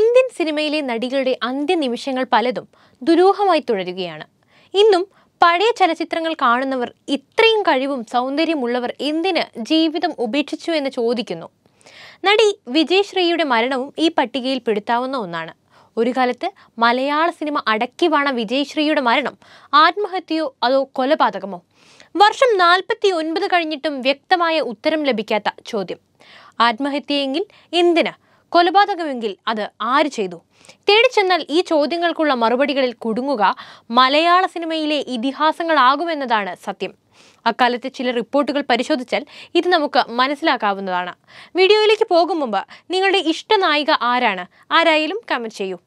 Indian സിനിമയിലെ നടികളുടെ അന്ത്യനിമിഷങ്ങൾ പലതും ദുരൂഹമായി തുടരുകയാണ് ഇന്നും പഴയ ചലച്ചിത്രങ്ങൾ കാണുന്നവർ ഇത്രയും കഴിവും സൗന്ദര്യമുള്ളവർ എന്തിന് ജീവിതം ഉപേക്ഷിച്ചു എന്ന് ചോദിക്കുന്നു നടി വിജയശ്രീയുടെ മരണവും ഈ പട്ടികയിൽ പെടുത്താവുന്ന ഒന്നാണ് ഒരു കാലത്ത് മലയാള സിനിമ അടക്കി വാണ വിജയശ്രീയുടെ മരണം ആത്മഹത്യയോ അതോ കൊലപാതകമോ വർഷം നാൽപ്പത്തി ഒൻപത് കഴിഞ്ഞിട്ടും വ്യക്തമായ ഉത്തരം ലഭിക്കാത്ത ചോദ്യം ആത്മഹത്യയെങ്കിൽ എന്തിന് കൊലപാതകമെങ്കിൽ അത് ആര് ചെയ്തു തേടിച്ചെന്നാൽ ഈ ചോദ്യങ്ങൾക്കുള്ള മറുപടികളിൽ കുടുങ്ങുക മലയാള സിനിമയിലെ ഇതിഹാസങ്ങളാകുമെന്നതാണ് സത്യം അക്കാലത്തെ ചില റിപ്പോർട്ടുകൾ പരിശോധിച്ചാൽ ഇത് നമുക്ക് മനസ്സിലാക്കാവുന്നതാണ് വീഡിയോയിലേക്ക് പോകും മുമ്പ് നിങ്ങളുടെ ഇഷ്ട നായിക ആരാണ് ആരായാലും കമൻറ്റ് ചെയ്യൂ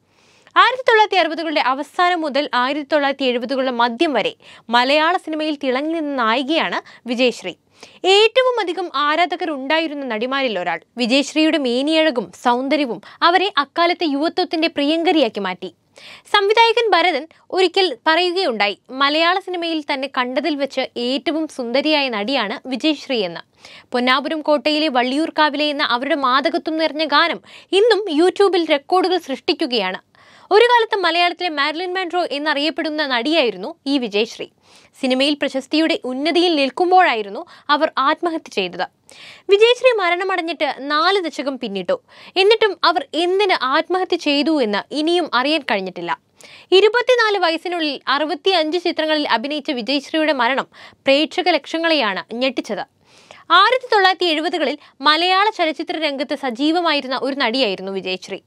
ആയിരത്തി തൊള്ളായിരത്തി അറുപതുകളുടെ അവസാനം മുതൽ ആയിരത്തി തൊള്ളായിരത്തി എഴുപതുകളുടെ മധ്യം വരെ മലയാള സിനിമയിൽ തിളങ്ങി നിന്ന നായികയാണ് വിജയശ്രീ ഏറ്റവും അധികം ആരാധകർ ഉണ്ടായിരുന്ന നടിമാരിൽ ഒരാൾ വിജയശ്രീയുടെ മേനിയഴകും സൗന്ദര്യവും അവരെ അക്കാലത്തെ യുവത്വത്തിന്റെ പ്രിയങ്കരിയാക്കി മാറ്റി സംവിധായകൻ ഭരതൻ ഒരിക്കൽ പറയുകയുണ്ടായി മലയാള സിനിമയിൽ തന്നെ കണ്ടതിൽ വെച്ച് ഏറ്റവും സുന്ദരിയായ നടിയാണ് വിജയശ്രീ എന്ന് പൊന്നാപുരം കോട്ടയിലെ വള്ളിയൂർക്കാവിലെ എന്ന അവരുടെ മാതകത്വം നിറഞ്ഞ ഗാനം ഇന്നും യൂട്യൂബിൽ റെക്കോർഡുകൾ സൃഷ്ടിക്കുകയാണ് ഒരു കാലത്ത് മലയാളത്തിലെ മാരിലിൻ മാൻഡ്രോ എന്നറിയപ്പെടുന്ന നടിയായിരുന്നു ഈ വിജയശ്രീ സിനിമയിൽ പ്രശസ്തിയുടെ ഉന്നതിയിൽ നിൽക്കുമ്പോഴായിരുന്നു അവർ ആത്മഹത്യ ചെയ്തത് വിജയശ്രീ മരണമടഞ്ഞിട്ട് നാല് ദശകം പിന്നിട്ടു എന്നിട്ടും അവർ എന്തിന് ആത്മഹത്യ ചെയ്തു എന്ന് ഇനിയും അറിയാൻ കഴിഞ്ഞിട്ടില്ല ഇരുപത്തിനാല് വയസ്സിനുള്ളിൽ അറുപത്തിയഞ്ച് ചിത്രങ്ങളിൽ അഭിനയിച്ച വിജയശ്രീയുടെ മരണം പ്രേക്ഷക ലക്ഷങ്ങളെയാണ് ഞെട്ടിച്ചത് ആയിരത്തി തൊള്ളായിരത്തി എഴുപതുകളിൽ മലയാള ചലച്ചിത്ര രംഗത്ത് സജീവമായിരുന്ന ഒരു നടിയായിരുന്നു വിജയശ്രീ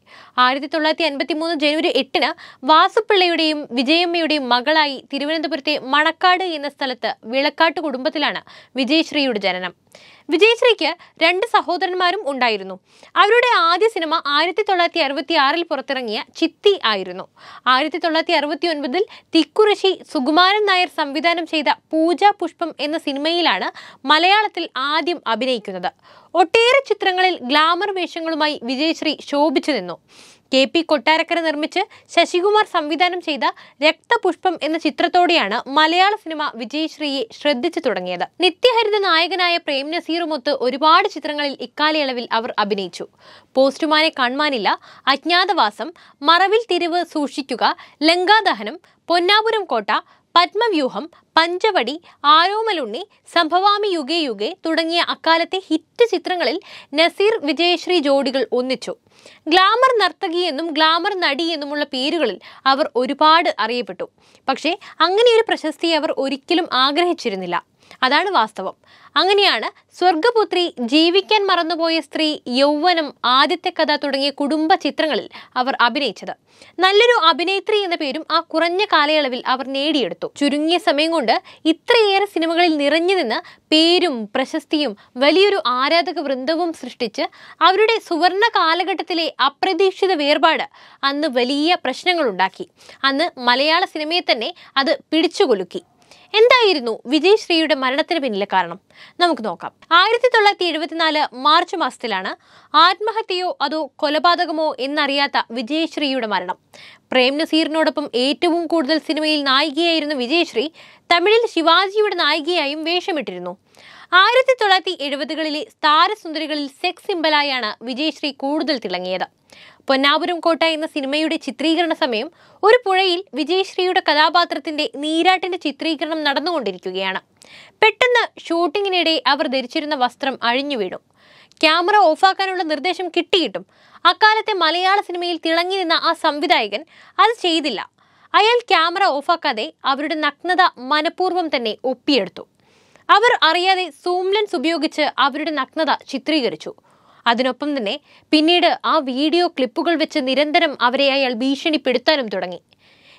ആയിരത്തി തൊള്ളായിരത്തി അൻപത്തി മൂന്ന് ജനുവരി എട്ടിന് വാസുപിള്ളയുടെയും വിജയമ്മയുടെയും മകളായി തിരുവനന്തപുരത്തെ മണക്കാട് എന്ന സ്ഥലത്ത് വിളക്കാട്ട് കുടുംബത്തിലാണ് വിജയശ്രീയുടെ ജനനം വിജയശ്രീക്ക് രണ്ട് സഹോദരന്മാരും ഉണ്ടായിരുന്നു അവരുടെ ആദ്യ സിനിമ ആയിരത്തി തൊള്ളായിരത്തി അറുപത്തി ആറിൽ പുറത്തിറങ്ങിയ ചിത്തി ആയിരുന്നു ആയിരത്തി തൊള്ളായിരത്തി അറുപത്തി ഒൻപതിൽ തിക്കുറിശി സുകുമാരൻ നായർ സംവിധാനം ചെയ്ത പൂജ പുഷ്പം എന്ന സിനിമയിലാണ് മലയാളത്തിൽ ആദ്യം അഭിനയിക്കുന്നത് ഒട്ടേറെ ചിത്രങ്ങളിൽ ഗ്ലാമർ വേഷങ്ങളുമായി വിജയശ്രീ ശോഭിച്ചു നിന്നു കെ പി കൊട്ടാരക്കര നിർമ്മിച്ച് ശശികുമാർ സംവിധാനം ചെയ്ത രക്തപുഷ്പം എന്ന ചിത്രത്തോടെയാണ് മലയാള സിനിമ വിജയശ്രീയെ ശ്രദ്ധിച്ചു തുടങ്ങിയത് നിത്യഹരിത നായകനായ പ്രേം നസീറുമൊത്ത് ഒരുപാട് ചിത്രങ്ങളിൽ ഇക്കാലയളവിൽ അവർ അഭിനയിച്ചു പോസ്റ്റുമാനെ കാണുവാനില്ല അജ്ഞാതവാസം മറവിൽ തിരിവ് സൂക്ഷിക്കുക ലങ്കാദഹനം പൊന്നാപുരം കോട്ട പത്മവ്യൂഹം പഞ്ചവടി ആരോമലുണ്ണി സംഭവാമി യുഗേ യുഗേ തുടങ്ങിയ അക്കാലത്തെ ഹിറ്റ് ചിത്രങ്ങളിൽ നസീർ വിജയശ്രീ ജോഡികൾ ഒന്നിച്ചു ഗ്ലാമർ നർത്തകി എന്നും ഗ്ലാമർ നടി എന്നുമുള്ള പേരുകളിൽ അവർ ഒരുപാട് അറിയപ്പെട്ടു പക്ഷേ അങ്ങനെയൊരു പ്രശസ്തി അവർ ഒരിക്കലും ആഗ്രഹിച്ചിരുന്നില്ല അതാണ് വാസ്തവം അങ്ങനെയാണ് സ്വർഗപുത്രി ജീവിക്കാൻ മറന്നുപോയ സ്ത്രീ യൗവനം ആദ്യത്തെ കഥ തുടങ്ങിയ കുടുംബ ചിത്രങ്ങളിൽ അവർ അഭിനയിച്ചത് നല്ലൊരു അഭിനേത്രി എന്ന പേരും ആ കുറഞ്ഞ കാലയളവിൽ അവർ നേടിയെടുത്തു ചുരുങ്ങിയ സമയം കൊണ്ട് ഇത്രയേറെ സിനിമകളിൽ നിറഞ്ഞു നിന്ന് പേരും പ്രശസ്തിയും വലിയൊരു ആരാധക വൃന്ദവും സൃഷ്ടിച്ച് അവരുടെ സുവർണ കാലഘട്ടത്തിലെ അപ്രതീക്ഷിത വേർപാട് അന്ന് വലിയ പ്രശ്നങ്ങളുണ്ടാക്കി അന്ന് മലയാള സിനിമയെ തന്നെ അത് പിടിച്ചുകൊലുക്കി എന്തായിരുന്നു വിജയശ്രീയുടെ മരണത്തിന് പിന്നിലെ കാരണം നമുക്ക് നോക്കാം ആയിരത്തി തൊള്ളായിരത്തി എഴുപത്തിനാല് മാർച്ച് മാസത്തിലാണ് ആത്മഹത്യയോ അതോ കൊലപാതകമോ എന്നറിയാത്ത വിജയശ്രീയുടെ മരണം പ്രേം നസീറിനോടൊപ്പം ഏറ്റവും കൂടുതൽ സിനിമയിൽ നായികയായിരുന്ന വിജയശ്രീ തമിഴിൽ ശിവാജിയുടെ നായികയായും വേഷമിട്ടിരുന്നു ആയിരത്തി തൊള്ളായിരത്തി എഴുപതുകളിലെ താരസുന്ദരികളിൽ സെക്സ് സിംബലായാണ് വിജയശ്രീ കൂടുതൽ തിളങ്ങിയത് പൊന്നാപുരം കോട്ട എന്ന സിനിമയുടെ ചിത്രീകരണ സമയം ഒരു പുഴയിൽ വിജയശ്രീയുടെ കഥാപാത്രത്തിന്റെ നീരാട്ടിന്റെ ചിത്രീകരണം നടന്നുകൊണ്ടിരിക്കുകയാണ് പെട്ടെന്ന് ഷൂട്ടിങ്ങിനിടെ അവർ ധരിച്ചിരുന്ന വസ്ത്രം അഴിഞ്ഞു വീഴും ക്യാമറ ഓഫാക്കാനുള്ള നിർദ്ദേശം കിട്ടിയിട്ടും അക്കാലത്തെ മലയാള സിനിമയിൽ തിളങ്ങി നിന്ന ആ സംവിധായകൻ അത് ചെയ്തില്ല അയാൾ ക്യാമറ ഓഫാക്കാതെ അവരുടെ നഗ്നത മനഃപൂർവ്വം തന്നെ ഒപ്പിയെടുത്തു അവർ അറിയാതെ സൂം ലെൻസ് ഉപയോഗിച്ച് അവരുടെ നഗ്നത ചിത്രീകരിച്ചു അതിനൊപ്പം തന്നെ പിന്നീട് ആ വീഡിയോ ക്ലിപ്പുകൾ വെച്ച് നിരന്തരം അവരെ അയാൾ ഭീഷണിപ്പെടുത്താനും തുടങ്ങി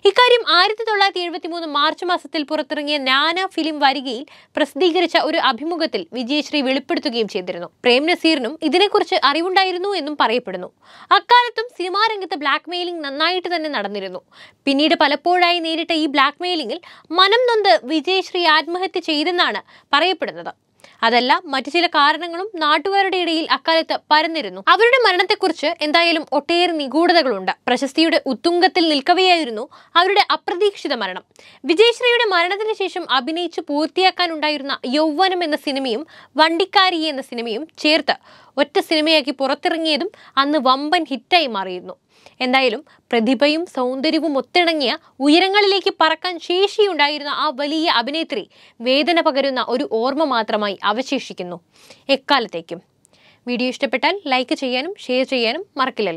ഇക്കാര്യം ആയിരത്തി തൊള്ളായിരത്തി എഴുപത്തി മൂന്ന് മാർച്ച് മാസത്തിൽ പുറത്തിറങ്ങിയ നാന ഫിലിം വരികയിൽ പ്രസിദ്ധീകരിച്ച ഒരു അഭിമുഖത്തിൽ വിജയശ്രീ വെളിപ്പെടുത്തുകയും ചെയ്തിരുന്നു പ്രേം നസീറിനും ഇതിനെക്കുറിച്ച് അറിവുണ്ടായിരുന്നു എന്നും പറയപ്പെടുന്നു അക്കാലത്തും സിനിമാ രംഗത്ത് ബ്ലാക്ക് മെയിലിംഗ് നന്നായിട്ട് തന്നെ നടന്നിരുന്നു പിന്നീട് പലപ്പോഴായി നേരിട്ട ഈ ബ്ലാക്ക് മെയിലിംഗിൽ മനം നൊന്ത് വിജയശ്രീ ആത്മഹത്യ ചെയ്തെന്നാണ് പറയപ്പെടുന്നത് അതല്ല മറ്റു ചില കാരണങ്ങളും നാട്ടുകാരുടെ ഇടയിൽ അക്കാലത്ത് പരന്നിരുന്നു അവരുടെ മരണത്തെക്കുറിച്ച് എന്തായാലും ഒട്ടേറെ നിഗൂഢതകളുണ്ട് പ്രശസ്തിയുടെ ഉത്തുംഗത്തിൽ നിൽക്കവെയായിരുന്നു അവരുടെ അപ്രതീക്ഷിത മരണം വിജയശ്രീയുടെ മരണത്തിന് ശേഷം അഭിനയിച്ച് പൂർത്തിയാക്കാനുണ്ടായിരുന്ന യൗവനം എന്ന സിനിമയും വണ്ടിക്കാരി എന്ന സിനിമയും ചേർത്ത് ഒറ്റ സിനിമയാക്കി പുറത്തിറങ്ങിയതും അന്ന് വമ്പൻ ഹിറ്റായി മാറിയിരുന്നു എന്തായാലും പ്രതിഭയും സൗന്ദര്യവും ഒത്തിണങ്ങിയ ഉയരങ്ങളിലേക്ക് പറക്കാൻ ശേഷിയുണ്ടായിരുന്ന ആ വലിയ അഭിനേത്രി വേദന പകരുന്ന ഒരു ഓർമ്മ മാത്രമായി അവശേഷിക്കുന്നു എക്കാലത്തേക്കും വീഡിയോ ഇഷ്ടപ്പെട്ടാൽ ലൈക്ക് ചെയ്യാനും ഷെയർ ചെയ്യാനും മറക്കില്ലല്ലോ